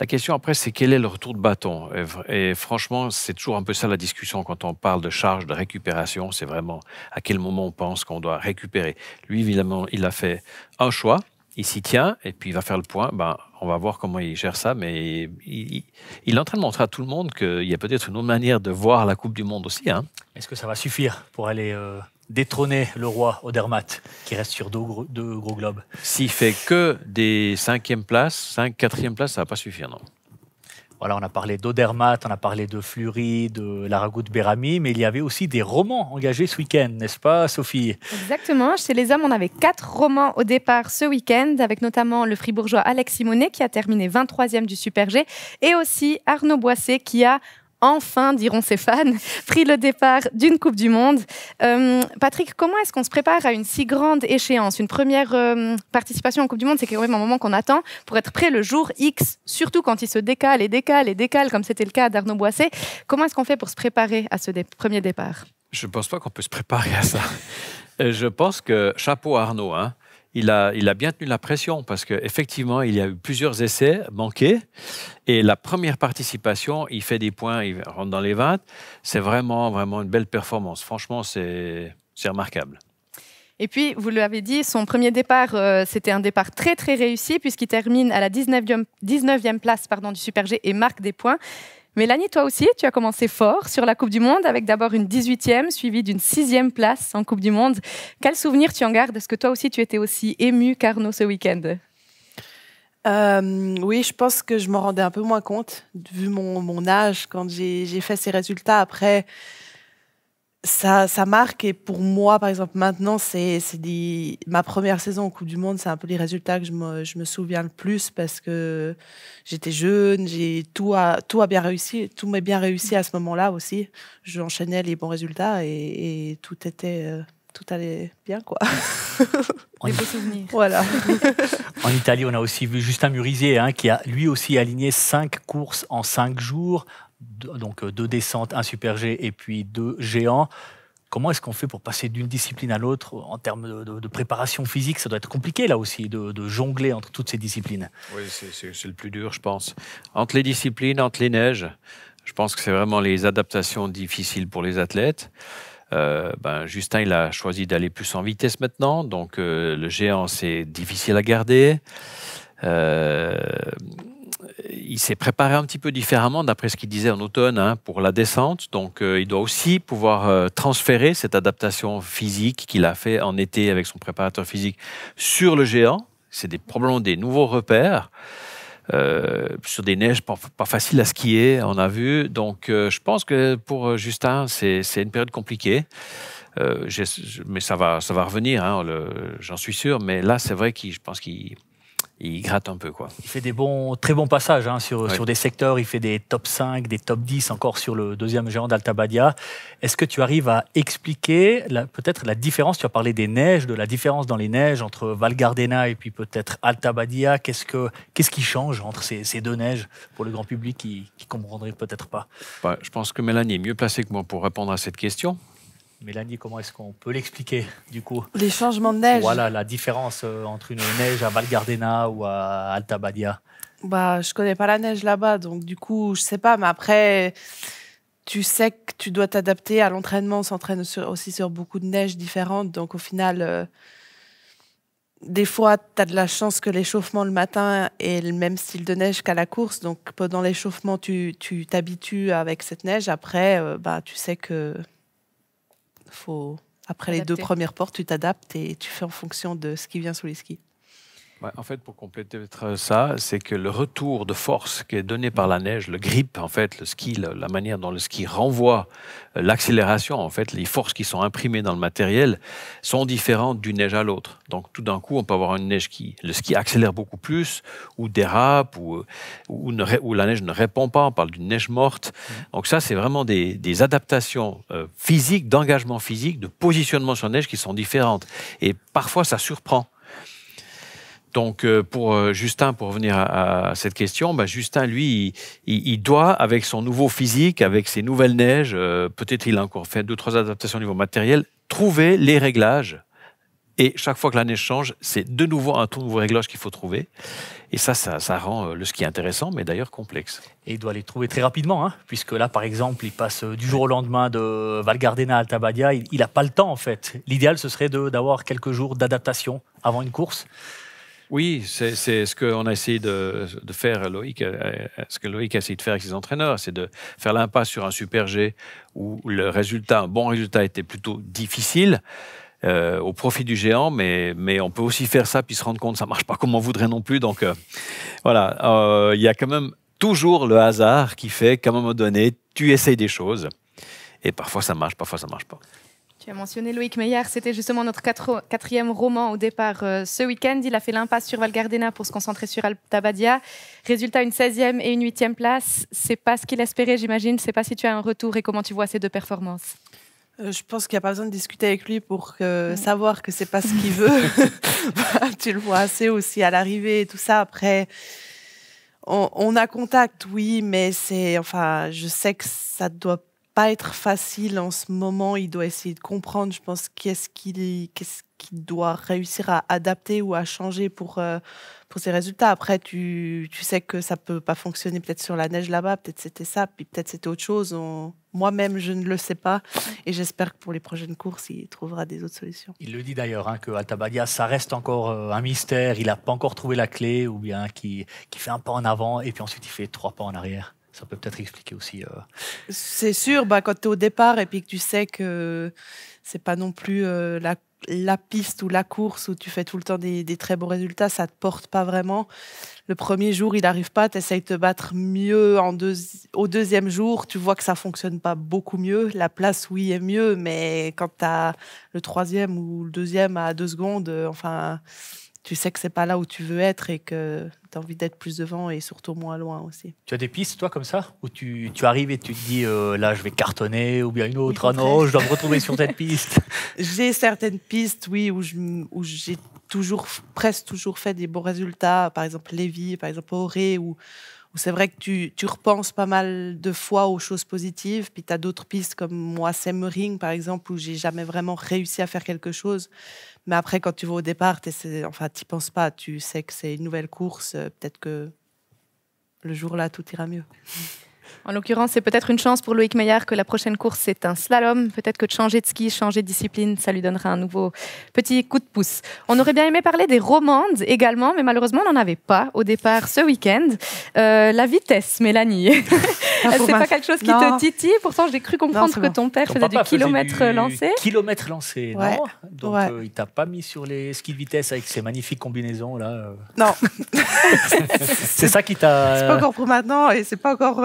La question après, c'est quel est le retour de bâton et, et, franchement, c'est toujours un peu ça la discussion quand on parle de charge, de récupération. C'est vraiment à quel moment on pense qu'on doit récupérer. Lui, évidemment, il a fait un choix il s'y tient et puis il va faire le point. Ben, on va voir comment il gère ça, mais il, est en train de montrer à tout le monde qu'il y a peut-être une autre manière de voir la Coupe du Monde aussi. Hein. Est-ce que ça va suffire pour aller euh, détrôner le roi Odermatt, qui reste sur deux gros, globes S'il fait que des cinquième places, cinq, quatrième places, ça va pas suffire, non alors, on a parlé d'Odermatt, on a parlé de Fleury, de Larago de Bérami, mais il y avait aussi des romans engagés ce week-end, n'est-ce pas, Sophie Exactement. Chez les hommes, on avait quatre romans au départ ce week-end, avec notamment le fribourgeois Alex Simonet qui a terminé 23e du Super G, et aussi Arnaud Boissé qui a enfin, diront ses fans, pris le départ d'une Coupe du Monde. Euh, Patrick, comment est-ce qu'on se prépare à une si grande échéance Une première euh, participation en Coupe du Monde, c'est quand même un moment qu'on attend pour être prêt le jour X, surtout quand il se décale et décale et décale, comme c'était le cas d'Arnaud Boisset. Comment est-ce qu'on fait pour se préparer à ce premier départ Je ne pense pas qu'on peut se préparer à ça. Euh, je pense que chapeau Arnaud, hein, il a, il a bien tenu la pression parce qu'effectivement, il y a eu plusieurs essais manqués. Et la première participation, il fait des points, il rentre dans les 20. C'est vraiment, vraiment une belle performance. Franchement, c'est remarquable. Et puis, vous l'avez dit, son premier départ, euh, c'était un départ très très réussi puisqu'il termine à la 19e, 19e place pardon, du Super G et marque des points. Mélanie, toi aussi, tu as commencé fort sur la Coupe du Monde avec d'abord une 18e suivie d'une 6e place en Coupe du Monde. Quel souvenir tu en gardes Est-ce que toi aussi tu étais aussi ému qu'Arnaud ce week-end euh, oui, je pense que je m'en rendais un peu moins compte, vu mon âge, quand j'ai fait ces résultats. Après, ça, marque. Et pour moi, par exemple, maintenant, c'est ma première saison au Coupe du Monde. C'est un peu les résultats que je me, souviens le plus parce que j'étais jeune, j'ai tout a, tout bien réussi, tout m'est bien réussi à ce moment-là aussi. J'enchaînais les bons résultats et, tout était. Euh, tout allait bien, quoi. souvenirs. Voilà. en Italie, on a aussi vu Justin Murizier hein, qui a lui aussi aligné cinq courses en cinq jours donc euh, deux descentes, un super G et puis deux géants. Comment est-ce qu'on fait pour passer d'une discipline à l'autre en termes de, préparation physique Ça doit être compliqué là aussi de, jongler entre toutes ces disciplines. Oui, c'est le plus dur, je pense. Entre les disciplines, entre les neiges, je pense que c'est vraiment les adaptations difficiles pour les athlètes. Euh, ben, Justin, il a choisi d'aller plus en vitesse maintenant, donc euh, le géant, c'est difficile à garder. Euh, euh, il s'est préparé un petit peu différemment d'après ce qu'il disait en automne hein, pour la descente. Donc euh, il doit aussi pouvoir euh, transférer cette adaptation physique qu'il a fait en été avec son préparateur physique sur le géant. C'est des, probablement des nouveaux repères. sur des neiges pas, faciles à skier, on a vu. Donc je pense que pour Justin, c'est une période compliquée. mais ça va, revenir, hein, j'en suis sûr. Mais là, c'est vrai que je pense qu'il il gratte un peu. Quoi. Il fait des bons, très bons passages hein, sur, des secteurs. Il fait des top 5, des top 10 encore sur le deuxième géant d'Altabadia. Est-ce que tu arrives à expliquer peut-être la différence Tu as parlé des neiges, de la différence dans les neiges entre Val Gardena et puis peut-être Altabadia. Qu'est-ce, que, qu'est-ce qui change entre ces, deux neiges pour le grand public qui ne comprendrait peut-être pas bah, Je pense que Mélanie est mieux placée que moi pour répondre à cette question. Mélanie, comment est-ce qu'on peut l'expliquer du coup Les changements de neige. Voilà la différence euh, entre une neige à Val Gardena ou à Badia. Bah, je connais pas la neige là-bas, donc du coup, je sais pas. Mais après, tu sais que tu dois t'adapter à l'entraînement. On s'entraîne aussi sur beaucoup de neiges différentes, donc au final, euh, des fois, tu as de la chance que l'échauffement le matin est le même style de neige qu'à la course. Donc pendant l'échauffement, tu t'habitues avec cette neige. Après, euh, bah, tu sais que après les deux premières portes, tu t'adaptes et tu fais en fonction de ce qui vient sous les skis en fait, pour compléter ça, c'est que le retour de force qui est donné par la neige, le grip, en fait, le ski, la, manière dont le ski renvoie euh, l'accélération, en fait, les forces qui sont imprimées dans le matériel sont différentes d'une neige à l'autre. Donc, tout d'un coup, on peut avoir une neige qui, le ski accélère beaucoup plus, ou dérape, ou, euh, la neige ne répond pas. On parle d'une neige morte. Mmh. Donc, ça, c'est vraiment des, adaptations euh, physiques, d'engagement physique, de positionnement sur neige qui sont différentes. Et parfois, ça surprend. Donc, euh, pour euh, Justin, pour revenir à, cette question, bah, Justin, lui, il, doit, avec son nouveau physique, avec ses nouvelles neiges, euh, peut-être il a encore fait deux, trois adaptations au niveau matériel, trouver les réglages. Et chaque fois que la neige change, c'est de nouveau un tout nouveau réglage qu'il faut trouver. Et ça, ça, rend le ski intéressant, mais d'ailleurs complexe. Et il doit les trouver très rapidement, hein, puisque là, par exemple, il passe du jour au lendemain de Val Gardena à Altabadia. Il n'a pas le temps, en fait. L'idéal, ce serait d'avoir quelques jours d'adaptation avant une course. Oui, c'est ce de, faire, Loïc, euh, euh, ce que Loïc a essayé de faire avec ses entraîneurs, c'est de faire l'impasse sur un super G où le résultat, un bon résultat était plutôt difficile. Euh, au profit du géant, mais, on peut aussi faire ça puis se rendre compte que ça ne marche pas comme on voudrait non plus. Donc voilà, il y a quand même toujours le hasard qui fait qu'à un moment donné, tu essayes des choses et parfois ça marche, parfois ça ne marche pas. Tu as mentionné Loïc Meillard, c'était justement notre quatrième roman au départ euh, ce week-end. Il a fait l'impasse sur Val Gardena pour se concentrer sur Altabadia. Résultat, une 16e et une 8e place. C'est pas ce qu'il espérait, j'imagine. C'est pas si tu as un retour et comment tu vois ces deux performances. Euh, je pense qu'il n'y a pas besoin de discuter avec lui pour euh, savoir que c'est pas ce qu'il veut. tu le vois assez aussi à l'arrivée et tout ça. Après, on, on a contact, oui, mais c'est, enfin, je sais que ça doit pas être facile en ce moment. Il doit essayer de comprendre, je pense, qu'est-ce qu'il qu'est-ce doit réussir à adapter ou à changer pour, euh, pour ses résultats. Après, tu, tu, sais que ça peut pas fonctionner peut-être sur la neige là-bas, peut-être c'était ça, puis peut-être c'était autre chose. Moi-même, je ne le sais pas. Et j'espère que pour les prochaines courses, il trouvera des autres solutions. Il le dit d'ailleurs, hein, que Altabadia, ça reste encore euh, un mystère. Il n'a pas encore trouvé la clé, ou bien qui, qui fait un pas en avant, et puis ensuite il fait trois pas en arrière ça peut peut-être expliquer aussi. Euh, c'est sûr, bah, quand tu es au départ et puis que tu sais que c'est pas non plus euh, la, piste ou la course où tu fais tout le temps des, très bons résultats, ça te porte pas vraiment. Le premier jour, il n'arrive pas, tu essayes de te battre mieux. En au deuxième jour, tu vois que ça fonctionne pas beaucoup mieux. La place, oui, est mieux, mais quand tu as le troisième ou le deuxième à deux secondes, euh, enfin tu sais que c'est pas là où tu veux être et que tu as envie d'être plus devant et surtout moins loin aussi. Tu as des pistes, toi, comme ça Où tu, arrives et tu te dis, euh, là, je vais cartonner, ou bien une autre, ah non, je dois me retrouver sur cette piste J'ai certaines pistes, oui, où, je, j'ai toujours, presque toujours fait des bons résultats. Par exemple, Lévis, par exemple, Auré, ou c'est vrai que tu, repenses pas mal de fois aux choses positives, puis tu as d'autres pistes comme moi, Semmering par exemple, où j'ai jamais vraiment réussi à faire quelque chose. Mais après, quand tu vas au départ, enfin, n'y penses pas, tu sais que c'est une nouvelle course, euh, peut-être que le jour-là, tout ira mieux. En l'occurrence, c'est peut-être une chance pour Loïc Meillard que la prochaine course, c'est un slalom. Peut-être que de changer de ski, changer de discipline, ça lui donnera un nouveau petit coup de pouce. On aurait bien aimé parler des romandes également, mais malheureusement, on n'en avait pas au départ ce week-end. Euh, la vitesse, Mélanie. Ah, c'est pas quelque chose qui te titille. Pourtant, j'ai cru comprendre que ton père faisait du kilomètre lancé. Kilomètre lancé, non Donc, il ne euh, il t'a pas mis sur les skis de vitesse avec ces magnifiques combinaisons là. Euh. Non. c'est ça qui t'a. C'est pas encore pour maintenant et c'est pas encore.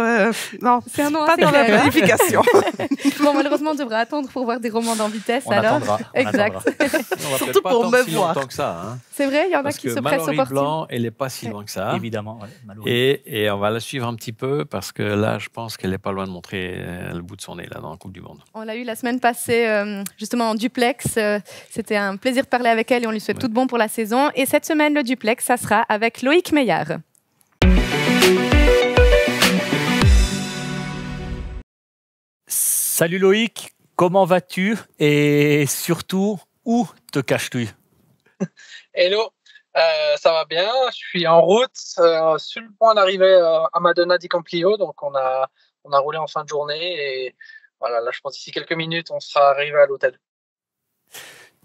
Non, c'est un nom pas dans la planification. bon, malheureusement, on devra attendre pour voir des romans dans vitesse. On attendra, exact. Surtout pour me voir. Hein. C'est vrai, il y en a qui se pressent au Blanc, elle n'est pas si loin que ça. Évidemment. et, on va la suivre un petit peu parce que là, je pense qu'elle n'est pas loin de montrer euh, le bout de son nez là dans la Coupe du Monde. On l'a eu la semaine passée, euh, justement en duplex. Euh, c'était un plaisir de parler avec elle et on lui souhaite tout de bon pour la saison. Et cette semaine, le duplex, ça sera avec Loïc Meillard. Salut Loïc, comment vas-tu et surtout où te caches-tu Hello, euh, ça va bien, je suis en route, euh, sur le point d'arriver euh, à Madonna di Campiglio. donc on a, on a roulé en fin de journée et voilà, là je pense d'ici quelques minutes on sera arrivé à l'hôtel.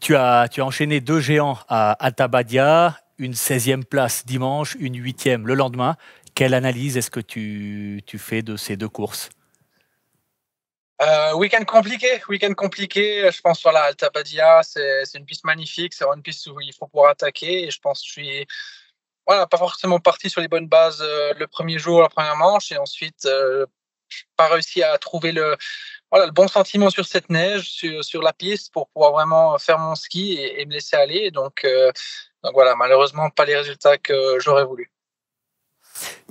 Tu as, tu as enchaîné deux géants à Atabadia, une 16e place dimanche, une 8e le lendemain. Quelle analyse est-ce que tu fais de ces deux courses euh, week-end compliqué, weekend compliqué. Je pense la Alta Badia, c'est une piste magnifique, c'est une piste où il faut pouvoir attaquer. Et je pense que je suis voilà, pas forcément parti sur les bonnes bases euh, le premier jour, la première manche, et ensuite euh, n'ai pas réussi à trouver le voilà le bon sentiment sur cette neige, sur, la piste pour pouvoir vraiment faire mon ski et, me laisser aller. Donc euh, donc voilà, malheureusement pas les résultats que j'aurais voulu.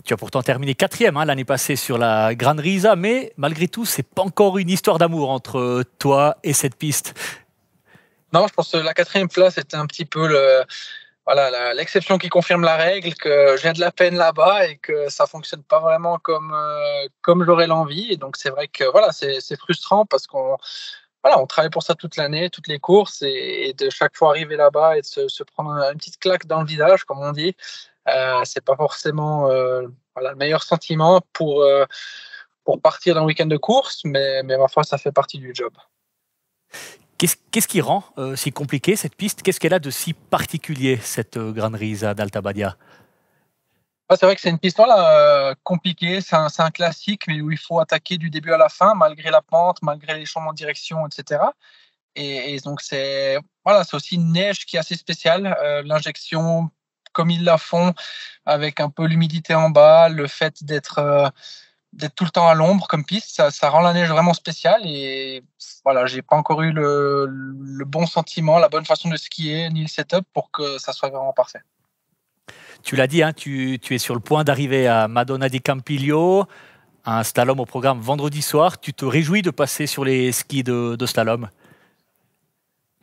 Tu as pourtant terminé quatrième hein, l'année passée sur la Grande Risa, mais malgré tout, c'est pas encore une histoire d'amour entre euh, toi et cette piste. Non, je pense que la quatrième place était un petit peu le, l'exception qui confirme la règle, que j'ai de la peine là-bas et que ça fonctionne pas vraiment comme, euh, comme j'aurais l'envie. Et donc, c'est vrai que voilà, c'est frustrant parce qu'on voilà, on travaille pour ça toute l'année, toutes les courses, et, de chaque fois arriver là-bas et de se, se, prendre une petite claque dans le visage, comme on dit, ce euh, c'est pas forcément euh, voilà, le meilleur sentiment pour, euh, pour partir d'un week-end de course, mais, mais ma foi, ça fait partie du job. Qu'est-ce qu'est-ce qui rend si compliqué cette piste Qu'est-ce qu'elle a de si particulier, cette granerie d'Altabadia ah, c'est vrai que c'est une piste voilà, compliquée, c'est un, un, classique, mais où il faut attaquer du début à la fin, malgré la pente, malgré les changements de direction, etc. Et, donc, c'est voilà, aussi une neige qui est assez spéciale. L'injection comme ils la font, avec un peu l'humidité en bas, le fait d'être euh, tout le temps à l'ombre comme piste, ça, rend la neige vraiment spéciale. Et voilà, j'ai pas encore eu le, bon sentiment, la bonne façon de skier, ni le setup pour que ça soit vraiment parfait. Tu l'as dit, hein, tu, es sur le point d'arriver à Madonna di Campiglio, un slalom au programme vendredi soir. Tu te réjouis de passer sur les skis de, slalom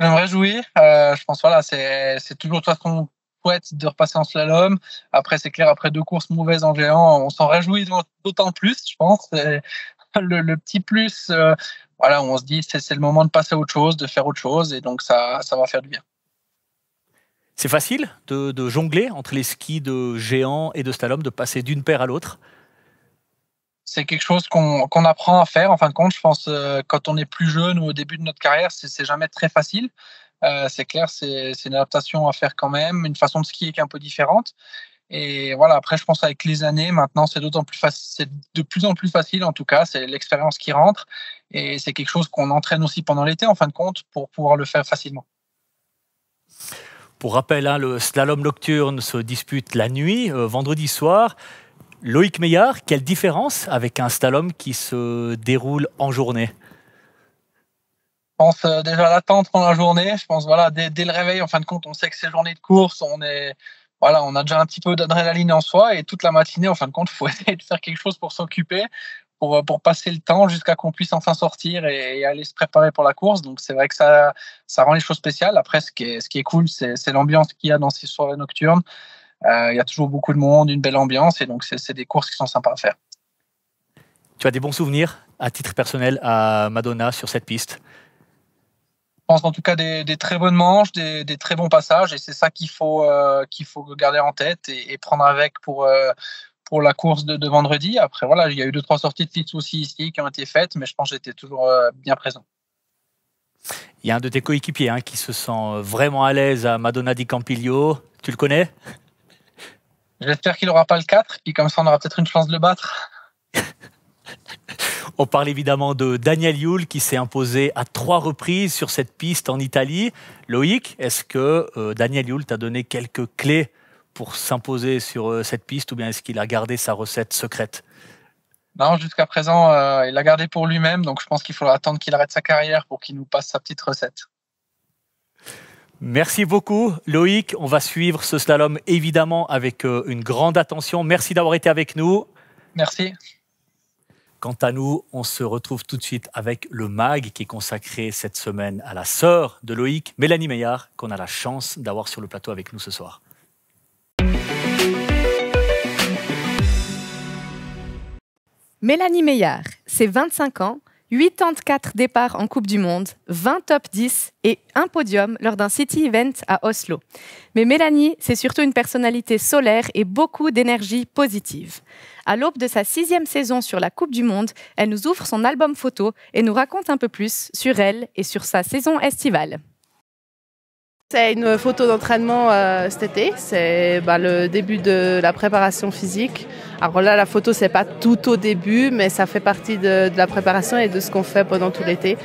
je me réjouis. Euh, je pense voilà, c'est toujours de toute façon de repasser en slalom. Après, c'est clair, après deux courses mauvaises en géant, on s'en réjouit d'autant plus, je pense. le, petit plus, euh, voilà, on se dit, c'est le moment de passer à autre chose, de faire autre chose, et donc ça, va faire du bien. C'est facile de, jongler entre les skis de géant et de slalom, de passer d'une paire à l'autre c'est quelque chose qu'on apprend à faire. En fin de compte, je pense, euh, quand on est plus jeune ou au début de notre carrière, c'est jamais très facile. Euh, c'est clair, c'est une adaptation à faire quand même, une façon de skier qui est un peu différente. Et voilà, après, je pense avec les années, maintenant, c'est d'autant plus facile, de plus en plus facile en tout cas, c'est l'expérience qui rentre. Et c'est quelque chose qu'on entraîne aussi pendant l'été, en fin de compte, pour pouvoir le faire facilement. Pour rappel, hein, le slalom nocturne se dispute la nuit, euh, vendredi soir. Loïc Meillard, quelle différence avec un slalom qui se déroule en journée pense euh, déjà à l'attente pendant la journée. Je pense voilà dès, le réveil, en fin de compte, on sait que c'est journée de course, on est voilà, on a déjà un petit peu d'adrénaline en soi et toute la matinée, en fin de compte, faut essayer de faire quelque chose pour s'occuper, pour, euh, pour passer le temps jusqu'à qu'on puisse enfin sortir et, aller se préparer pour la course. Donc c'est vrai que ça ça rend les choses spéciales. Après, ce qui est, ce qui est cool, c'est l'ambiance qu'il y a dans ces soirées nocturnes. Euh, il y a toujours beaucoup de monde, une belle ambiance et donc c'est des courses qui sont sympas à faire. Tu as des bons souvenirs à titre personnel à Madonna sur cette piste pense en tout cas des, très bonnes manches, des, très bons passages, et c'est ça qu'il faut, euh, qu'il faut garder en tête et, prendre avec pour, euh, pour la course de, vendredi. Après, voilà, il y a eu deux, trois sorties de titres aussi ici qui ont été faites, mais je pense que j'étais toujours euh, bien présent. Il y a un de tes coéquipiers hein, qui se sent vraiment à l'aise à Madonna di Campiglio. Tu le connais J'espère qu'il n'aura pas le 4, puis comme ça on aura peut-être une chance de le battre. On parle évidemment de Daniel Yule qui s'est imposé à trois reprises sur cette piste en Italie. Loïc, est-ce que euh, Daniel Yule t'a donné quelques clés pour s'imposer sur euh, cette piste ou bien est-ce qu'il a gardé sa recette secrète non, jusqu'à présent, euh, il l'a gardé pour lui-même, donc je pense qu'il faudra attendre qu'il arrête sa carrière pour qu'il nous passe sa petite recette. Merci beaucoup, Loïc. On va suivre ce slalom évidemment avec une grande attention. Merci d'avoir été avec nous. Merci. Quant à nous, on se retrouve tout de suite avec le MAG qui est consacré cette semaine à la sœur de Loïc, Mélanie Meillard, qu'on a la chance d'avoir sur le plateau avec nous ce soir. Mélanie Meillard, c'est 25 ans 84 départs en Coupe du Monde, 20 top 10 et un podium lors d'un City Event à Oslo. Mais Mélanie, c'est surtout une personnalité solaire et beaucoup d'énergie positive. À l'aube de sa sixième saison sur la Coupe du Monde, elle nous ouvre son album photo et nous raconte un peu plus sur elle et sur sa saison estivale. C'est une photo d'entraînement euh, cet été, c'est bah, le début de la préparation physique. Alors là, la photo, c'est pas tout au début, mais ça fait partie de, la préparation et de ce qu'on fait pendant tout l'été,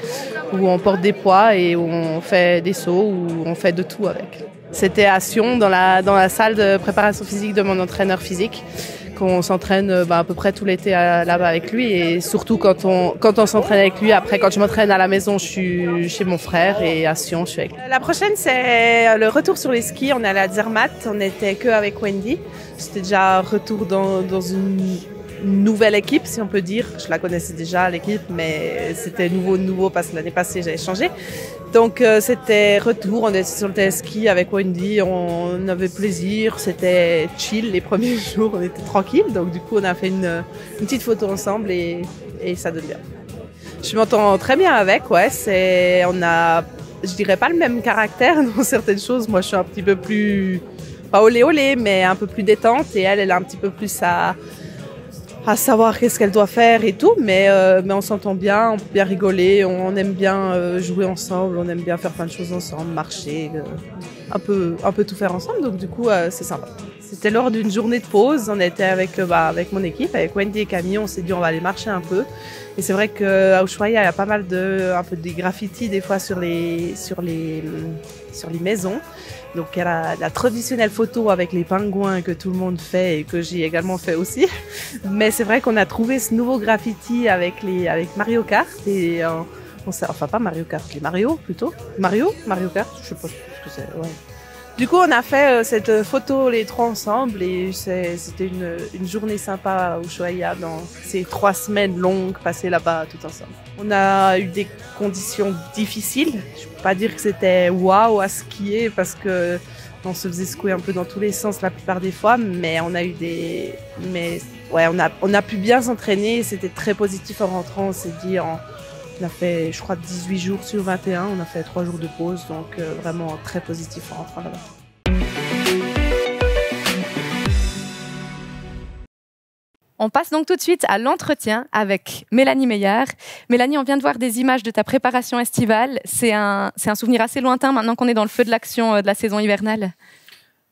où on porte des poids et où on fait des sauts, où on fait de tout avec. C'était à Sion, dans la, dans la salle de préparation physique de mon entraîneur physique qu'on s'entraîne euh, bah, à peu près tout l'été là-bas avec lui et surtout quand on quand on s'entraîne avec lui. Après, quand je m'entraîne à la maison, je suis chez mon frère et à Sion, je suis avec. Lui. La prochaine, c'est le retour sur les skis. On est à la Zermatt. On était que avec Wendy. C'était déjà un retour dans, dans une nouvelle équipe, si on peut dire. Je la connaissais déjà, l'équipe, mais c'était nouveau, nouveau, parce que l'année passée, j'avais changé. Donc, euh, c'était retour, on était sur le ski avec Wendy, on avait plaisir, c'était chill les premiers jours, on était tranquille. Donc, du coup, on a fait une, petite photo ensemble et, et ça donne bien. Je m'entends très bien avec, ouais. C'est, on a, je dirais pas le même caractère dans certaines choses. Moi, je suis un petit peu plus, pas olé olé, mais un peu plus détente et elle, elle est un petit peu plus à, à savoir qu'est-ce qu'elle doit faire et tout, mais, euh, mais on s'entend bien, on peut bien rigoler, on, aime bien euh, jouer ensemble, on aime bien faire plein de choses ensemble, marcher, euh, un, peu, un peu tout faire ensemble, donc du coup c'est sympa. C'était lors d'une journée de pause, on était avec, bah, avec mon équipe, avec Wendy et Camille, on s'est dit on va aller marcher un peu. Et c'est vrai qu'à Ushuaia, il y a pas mal de, un peu des graffitis des fois sur les, sur les, sur les maisons. Donc il a la, traditionnelle photo avec les pingouins que tout le monde fait et que j'ai également fait aussi. Mais c'est vrai qu'on a trouvé ce nouveau graffiti avec les avec Mario Kart et euh, on enfin pas Mario Kart, les Mario plutôt. Mario, Mario Kart, je sais pas ce que c'est. Du coup, on a fait euh, cette photo les trois ensemble et c'était une, une, journée sympa au Shoya dans ces trois semaines longues passées là-bas tout ensemble. On a eu des conditions difficiles. Je peux pas dire que c'était waouh à skier parce que on se faisait secouer un peu dans tous les sens la plupart des fois, mais on a eu des, mais ouais, on a, on a pu bien s'entraîner. C'était très positif en rentrant. On s'est dit en, on a fait, je crois, 18 jours sur 21. On a fait 3 jours de pause, donc euh, vraiment très positif en On passe donc tout de suite à l'entretien avec Mélanie Meillard. Mélanie, on vient de voir des images de ta préparation estivale. C'est un, c'est un souvenir assez lointain maintenant qu'on est dans le feu de l'action euh, de la saison hivernale.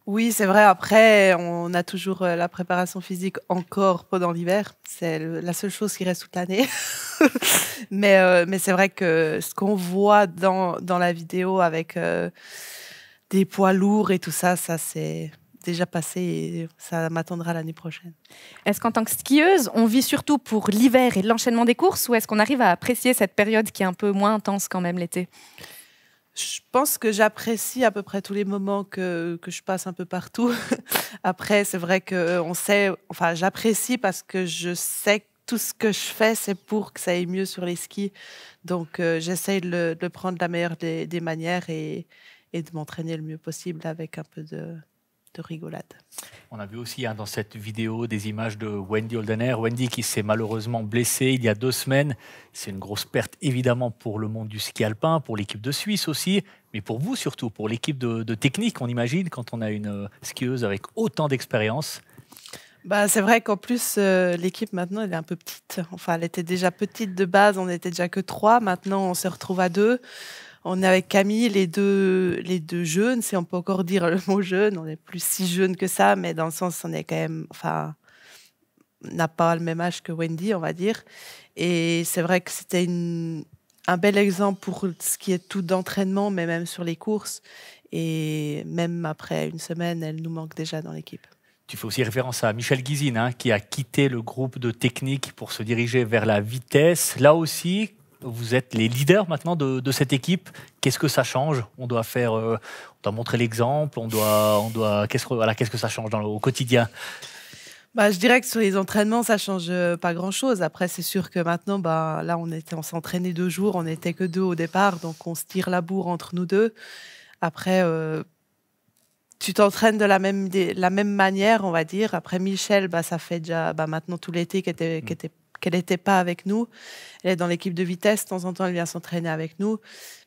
Oui, c'est vrai. Après, on a toujours euh, la préparation physique encore pendant l'hiver. C'est la seule chose qui reste toute l'année. mais euh, mais c'est vrai que ce qu'on voit dans, dans la vidéo avec euh, des poids lourds et tout ça, ça c'est déjà passé et ça m'attendra l'année prochaine. Est-ce qu'en tant que skieuse, on vit surtout pour l'hiver et l'enchaînement des courses ou est-ce qu'on arrive à apprécier cette période qui est un peu moins intense quand même l'été je pense que j'apprécie à peu près tous les moments que, que je passe un peu partout. Après, c'est vrai que on sait, enfin, j'apprécie parce que je sais tout ce que je fais, c'est pour que ça aille mieux sur les skis. Donc, j'essaie euh, j'essaye de, le, prendre la meilleure des, manières et, de m'entraîner le mieux possible avec un peu de, rigolade. On a vu aussi hein, dans cette vidéo des images de Wendy Holdener. Wendy qui s'est malheureusement blessée il y a deux semaines. C'est une grosse perte évidemment pour le monde du ski alpin, pour l'équipe de Suisse aussi, mais pour vous surtout, pour l'équipe de, technique, on imagine, quand on a une euh, skieuse avec autant d'expérience. Bah, c'est vrai qu'en plus, euh, l'équipe maintenant, elle est un peu petite. Enfin, elle était déjà petite de base, on n'était déjà que trois. Maintenant, on se retrouve à deux. On est avec Camille, les deux, les deux jeunes, si on peut encore dire le mot jeune. On est plus si jeune que ça, mais dans le sens, on est quand même. Enfin, n'a pas le même âge que Wendy, on va dire. Et c'est vrai que c'était une, un bel exemple pour ce qui est tout d'entraînement, mais même sur les courses. Et même après une semaine, elle nous manque déjà dans l'équipe. Tu fais aussi référence à Michel Guizine, hein, qui a quitté le groupe de technique pour se diriger vers la vitesse. Là aussi, vous êtes les leaders maintenant de, cette équipe. Qu'est-ce que ça change On doit faire, euh, on doit montrer l'exemple. On doit, on doit. Qu'est-ce que, voilà, qu'est-ce que ça change dans au quotidien bah, je dirais que sur les entraînements, ça change euh, pas grand-chose. Après, c'est sûr que maintenant, bah, là, on était, s'est deux jours, on n'était que deux au départ, donc on se tire la bourre entre nous deux. Après, euh, tu t'entraînes de la même, la même manière, on va dire. Après, Michel, bah, ça fait déjà bah, maintenant tout l'été mm. qu'elle était, était, n'était pas avec nous. Elle est dans l'équipe de vitesse, de temps en temps, elle vient s'entraîner avec nous.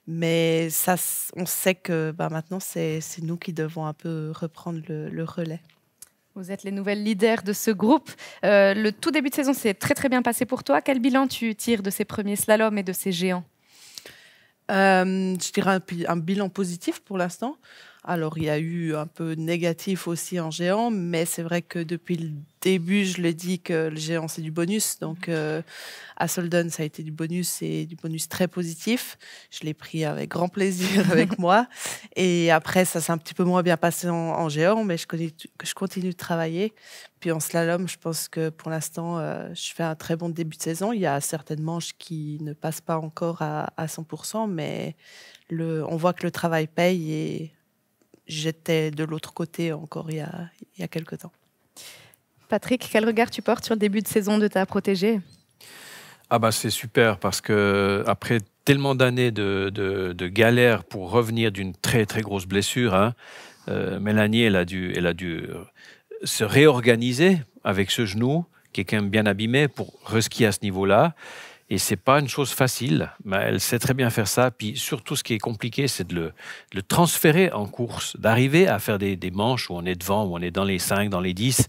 Mais ça, on sait que bah, maintenant, c'est nous qui devons un peu reprendre le, relais. Vous êtes les nouvelles leaders de ce groupe. Euh, le tout début de saison s'est très très bien passé pour toi. Quel bilan tu tires de ces premiers slaloms et de ces géants euh, Je dirais un, un, bilan positif pour l'instant. Alors, il y a eu un peu négatif aussi en géant, mais c'est vrai que depuis le début, je l'ai dit que le géant, c'est du bonus. Donc, mhm. euh, à Solden, ça a été du bonus et du bonus très positif. Je l'ai pris avec grand plaisir avec moi. Et après, ça s'est un petit peu moins bien passé en, géant, mais je, continue de travailler. Puis en slalom, je pense que pour l'instant, euh, je fais un très bon début de saison. Il y a certaines manches qui ne passent pas encore à, 100%, mais le, on voit que le travail paye et j'étais de l'autre côté encore il y a, il quelques temps. Patrick, quel regard tu portes sur le début de saison de ta protégée ah bah c'est super parce que après tellement d'années de, de, pour revenir d'une très très grosse blessure, hein, euh, Mélanie elle a dû elle a dû euh, se réorganiser avec ce genou qui est quand même bien abîmé pour reskier à ce niveau-là. Et c'est pas une chose facile, mais elle sait très bien faire ça. Puis surtout, ce qui est compliqué, c'est de le, transférer en course, d'arriver à faire des, manches où on est devant, où on est dans les 5, dans les 10,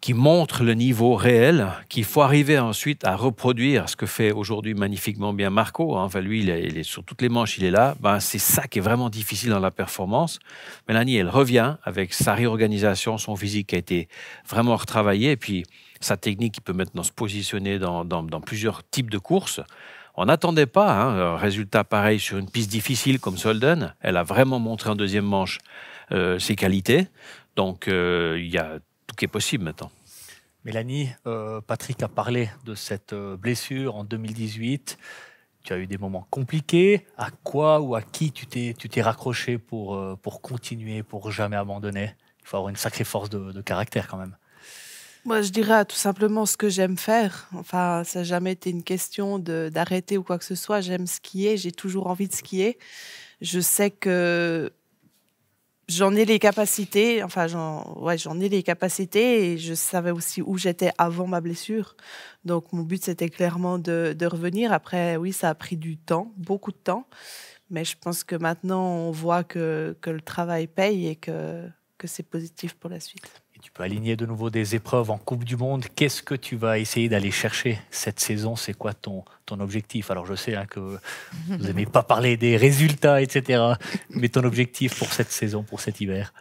qui montrent le niveau réel, qu'il faut arriver ensuite à reproduire ce que fait aujourd'hui magnifiquement bien Marco. Hein. Enfin, lui, il est, sur toutes les manches, il est là. Ben, c'est ça qui est vraiment difficile dans la performance. Mélanie, elle revient avec sa réorganisation, son physique a été vraiment retravaillé. Et puis, sa technique, qui peut maintenant se positionner dans, plusieurs types de courses. On n'attendait pas hein, un résultat pareil sur une piste difficile comme Solden. Elle a vraiment montré en deuxième manche euh, ses qualités. Donc euh, il y a tout qui est possible maintenant. Mélanie, euh, Patrick a parlé de cette blessure en 2018. Tu as eu des moments compliqués. À quoi ou à qui tu t'es, tu t'es raccroché pour, pour continuer, pour jamais abandonner Il faut avoir une sacrée force de caractère quand même. Moi, je dirais tout simplement ce que j'aime faire. Enfin, ça n'a jamais été une question d'arrêter ou quoi que ce soit. J'aime skier, j'ai toujours envie de skier. Je sais que j'en ai les capacités. Enfin, j'en ai les capacités et je savais aussi où j'étais avant ma blessure. Donc, mon but, c'était clairement de, de revenir. Après, oui, ça a pris du temps, beaucoup de temps. Mais je pense que maintenant, on voit que, que le travail paye et que, que c'est positif pour la suite tu peux aligner de nouveau des épreuves en Coupe du Monde. Qu'est-ce que tu vas essayer d'aller chercher cette saison C'est quoi ton, ton objectif Alors je sais hein, que vous n'aimez pas parler des résultats, etc. Mais ton objectif pour cette saison, pour cet hiver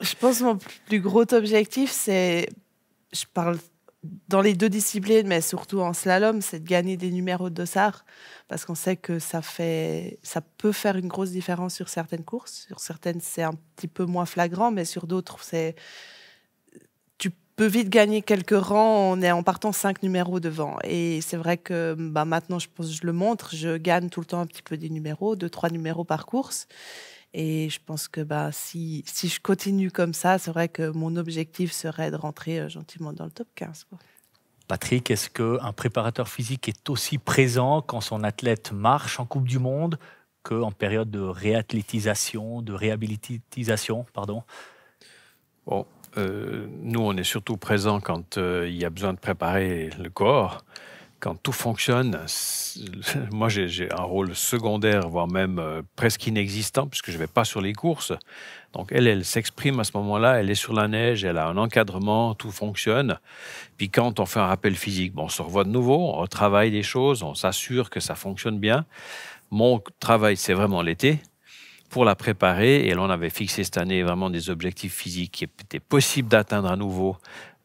Je pense que mon plus gros objectif, c'est, je parle dans les deux disciplines, mais surtout en slalom, c'est de gagner des numéros de dossard parce qu'on sait que ça fait, ça peut faire une grosse différence sur certaines courses. Sur certaines, c'est un petit peu moins flagrant, mais sur d'autres, c'est vite gagner quelques rangs. On est en partant cinq numéros devant. Et c'est vrai que bah, maintenant, je, pense, je le montre. Je gagne tout le temps un petit peu des numéros, deux, trois numéros par course. Et je pense que bah, si, je continue comme ça, c'est vrai que mon objectif serait de rentrer euh, gentiment dans le top 15. Patrick, est-ce qu'un préparateur physique est aussi présent quand son athlète marche en Coupe du Monde qu'en période de réathlétisation, de réhabilitation pardon euh, nous, on est surtout présent quand euh, il y a besoin de préparer le corps. Quand tout fonctionne, moi j'ai un rôle secondaire, voire même euh, presque inexistant, puisque je ne vais pas sur les courses. Donc elle, elle s'exprime à ce moment-là, elle est sur la neige, elle a un encadrement, tout fonctionne. Puis quand on fait un rappel physique, bon, on se revoit de nouveau, on travaille des choses, on s'assure que ça fonctionne bien. Mon travail, c'est vraiment l'été, pour la préparer. Et on avait fixé cette année vraiment des objectifs physiques qui étaient possibles d'atteindre à nouveau,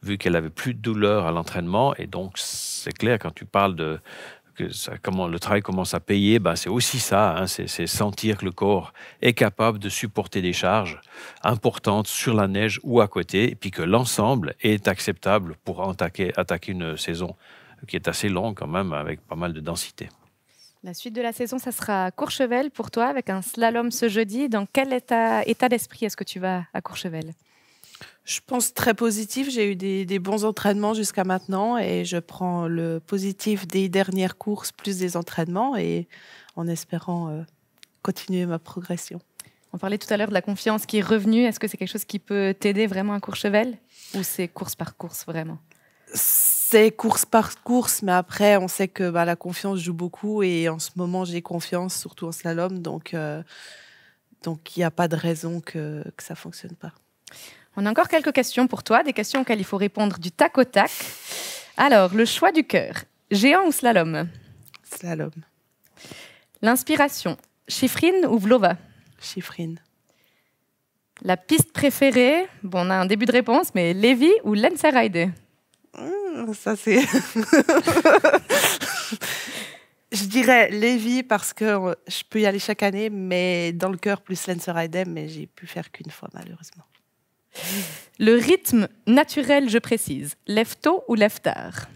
vu qu'elle n'avait plus de douleur à l'entraînement. Et donc, c'est clair, quand tu parles de comment le travail commence à payer, bah c'est aussi ça, hein, c'est sentir que le corps est capable de supporter des charges importantes sur la neige ou à côté, et puis que l'ensemble est acceptable pour attaquer une saison qui est assez longue quand même, avec pas mal de densité. La suite de la saison, ça sera Courchevel pour toi, avec un slalom ce jeudi. Dans quel état, d'esprit est-ce que tu vas à Courchevel je pense très positif. J'ai eu des, bons entraînements jusqu'à maintenant et je prends le positif des dernières courses plus des entraînements et en espérant euh, continuer ma progression. On parlait tout à l'heure de la confiance qui est revenue. Est-ce que c'est quelque chose qui peut t'aider vraiment à Courchevel ou c'est course par course vraiment c'est course par course, mais après, on sait que bah, la confiance joue beaucoup. Et en ce moment, j'ai confiance, surtout en slalom. Donc, euh, donc il n'y a pas de raison que, ça ne fonctionne pas. On a encore quelques questions pour toi, des questions auxquelles il faut répondre du tac au tac. Alors, le choix du cœur, géant ou slalom Slalom. L'inspiration, Chiffrine ou Vlova Chiffrine. La piste préférée, bon, on a un début de réponse, mais Lévi ou Lensa Hum, ça c'est. je dirais Lévi parce que euh, je peux y aller chaque année, mais dans le cœur plus Lenser Idem, mais j'ai pu faire qu'une fois malheureusement. Le rythme naturel, je précise. Lève tôt ou lève tard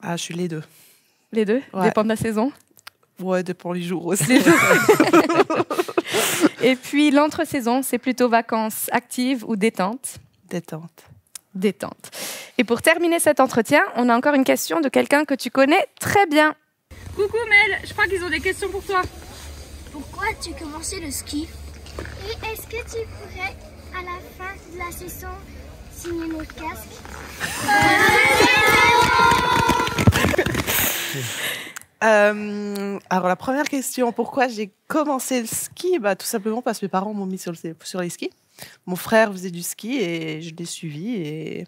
Ah, je suis les deux. Les deux Dépend de la saison Ouais, dépend les jours aussi. Et puis l'entre-saison, c'est plutôt vacances actives ou détente Détente détente. Et pour terminer cet entretien, on a encore une question de quelqu'un que tu connais très bien. Coucou Mel, je crois qu'ils ont des questions pour toi. Pourquoi tu commencé le ski Et est-ce que tu pourrais, à la fin de la saison, signer nos casques euh, alors la première question, pourquoi j'ai commencé le ski bah, Tout simplement parce que mes parents m'ont mis sur, le, sur les skis. Mon frère faisait du ski et je l'ai suivi et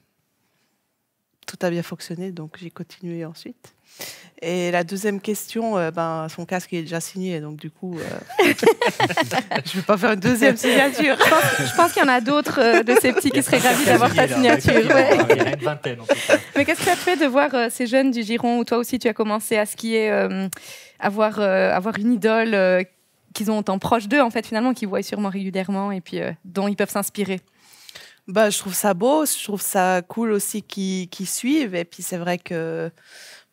tout a bien fonctionné, donc j'ai continué ensuite. Et la deuxième question, euh, ben, son casque est déjà signé, donc du coup, euh, je ne vais pas faire une deuxième signature. je pense, qu'il y en a d'autres euh, de ces petits qui seraient ravis d'avoir ta signature. Il y a une Mais qu'est-ce que ça te fait de voir ces jeunes du Giron où toi aussi tu as commencé à skier, avoir, avoir une idole qu'ils ont autant proche d'eux, en fait, finalement, qu'ils voient sûrement régulièrement et puis euh, dont ils peuvent s'inspirer. Bah, je trouve ça beau, je trouve ça cool aussi qu'ils suivent. Et puis c'est vrai que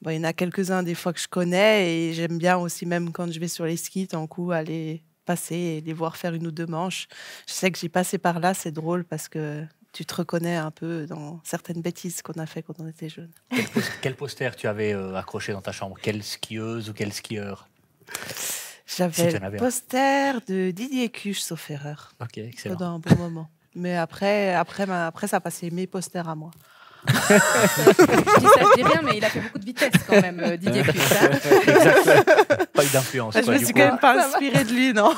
il y en a quelques-uns des fois que je connais et j'aime bien aussi, même quand je vais sur les skis, en coup, aller passer et les voir faire une ou deux manches. Je sais que j'ai passé par là, c'est drôle parce que tu te reconnais un peu dans certaines bêtises qu'on a fait quand on était jeune. Quel, quel poster tu avais euh, accroché dans ta chambre Quelle skieuse ou quel skieur j'avais si poster de Didier Cuche, sauf erreur. Ok, excellent. Pendant un bon moment. Mais après, après, après ça passait mes posters à moi. je dis bien, mais il a fait beaucoup de vitesse quand même, euh, Didier Cuche. Hein. Pas eu d'influence. Ah, je me suis quand même pas inspirée de lui, non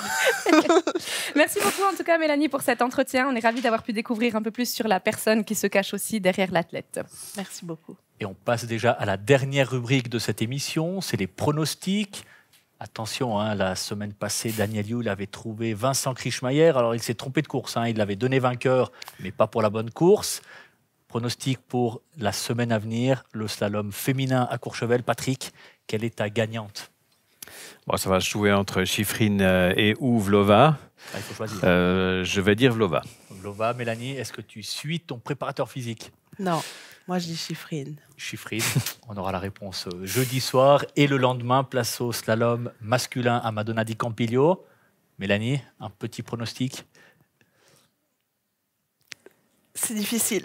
Merci beaucoup en tout cas, Mélanie, pour cet entretien. On est ravis d'avoir pu découvrir un peu plus sur la personne qui se cache aussi derrière l'athlète. Merci beaucoup. Et on passe déjà à la dernière rubrique de cette émission, c'est les pronostics. Attention, hein, la semaine passée, Daniel Yule avait trouvé Vincent Krishmayer. Alors, il s'est trompé de course. Hein. Il l'avait donné vainqueur, mais pas pour la bonne course. Pronostic pour la semaine à venir, le slalom féminin à Courchevel. Patrick, quelle est ta gagnante bon, Ça va se jouer entre Chiffrine euh, et ou Vlova. Ah, il faut choisir. Euh, je vais dire Vlova. Vlova, Mélanie, est-ce que tu suis ton préparateur physique Non. Moi, je dis Chiffrine. Chiffrine, on aura la réponse euh, jeudi soir. Et le lendemain, place au slalom masculin à Madonna di Campiglio. Mélanie, un petit pronostic C'est difficile.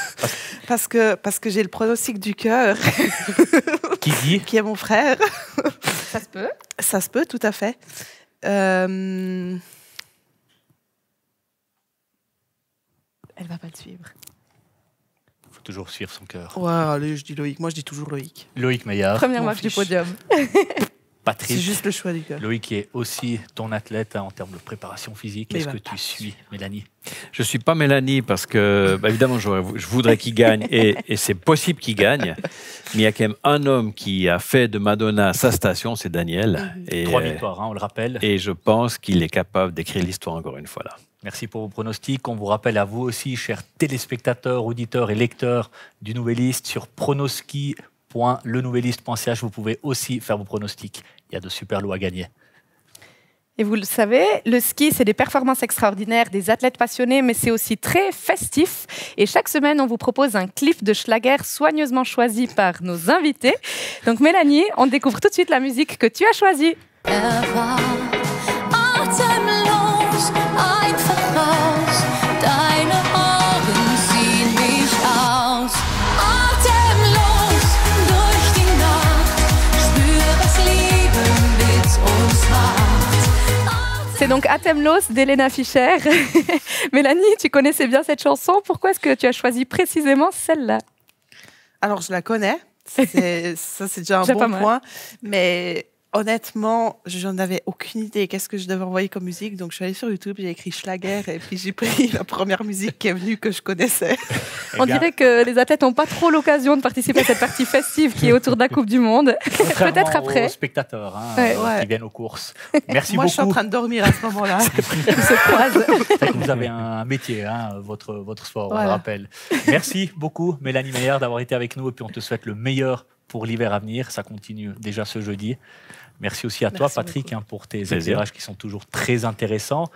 parce que, parce que j'ai le pronostic du cœur. Qui dit Qui est mon frère. Ça se peut Ça se peut, tout à fait. Euh... Elle va pas le suivre toujours suivre son cœur. Allez, je dis Loïc. Moi, je dis toujours Loïc. Loïc Maillard. Première marche du podium. Patrice. C'est juste le choix du cœur. Loïc est aussi ton athlète hein, en termes de préparation physique. Est-ce bah, que tu suis Mélanie Je suis pas Mélanie parce que, bah, évidemment, je, voudrais qu'il gagne et, c'est possible qu'il gagne. Mais il y a quand même un homme qui a fait de Madonna sa station, c'est Daniel. Ah et, Trois victoires, hein, on le rappelle. Et je pense qu'il est capable d'écrire l'histoire encore une fois là. Merci pour vos pronostics. On vous rappelle à vous aussi, chers téléspectateurs, auditeurs et lecteurs du Nouvelliste, sur pronoski.lenouvelliste.ch, vous pouvez aussi faire vos pronostics. Il y a de super lots à gagner. Et vous le savez, le ski, c'est des performances extraordinaires, des athlètes passionnés, mais c'est aussi très festif. Et chaque semaine, on vous propose un cliff de Schlager soigneusement choisi par nos invités. Donc Mélanie, on découvre tout de suite la musique que tu as choisie. C'est donc Atemlos d'Elena Fischer. Mélanie, tu connaissais bien cette chanson. Pourquoi est-ce que tu as choisi précisément celle-là Alors, je la connais. Ça, c'est déjà un bon point. Mais honnêtement, j'en avais aucune idée. Qu'est-ce que je devais envoyer comme musique Donc, je suis allée sur YouTube, j'ai écrit Schlager et puis j'ai pris la première musique qui est venue que je connaissais. Eh on dirait que les athlètes n'ont pas trop l'occasion de participer à cette partie festive qui est autour de la Coupe du Monde. Peut-être après. Aux spectateurs hein, euh, qui viennent aux courses. Merci Moi, beaucoup. Moi, je suis en train de dormir à ce moment-là. vous avez un métier, hein, votre, votre sport, on le rappelle. Merci beaucoup, Mélanie Meyer, d'avoir été avec nous et puis on te souhaite le meilleur pour l'hiver à venir. Ça continue déjà ce jeudi. Merci aussi à toi, Patrick, hein, pour tes éclairages qui sont toujours très intéressants.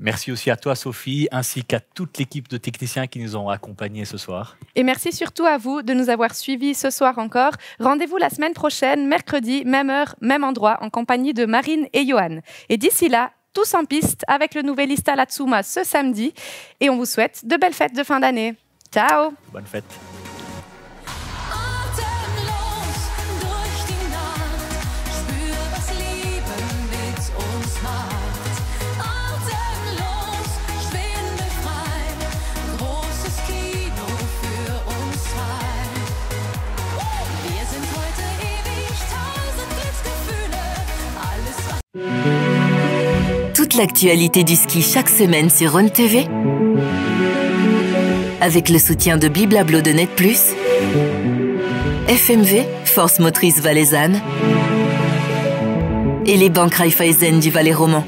Merci aussi à toi, Sophie, ainsi qu'à toute l'équipe de techniciens qui nous ont accompagnés ce soir. Et merci surtout à vous de nous avoir suivis ce soir encore. Rendez-vous la semaine prochaine, mercredi, même heure, même endroit, en compagnie de Marine et Johan. Et d'ici là, tous en piste avec le nouvel Ista Latsuma ce samedi. Et on vous souhaite de belles fêtes de fin d'année. Ciao Bonne fête Toute l'actualité du ski chaque semaine sur Rhône TV. Avec le soutien de Biblablo de Net Plus, FMV, Force Motrice Valaisanne, et les banques Raiffeisen du Valais romand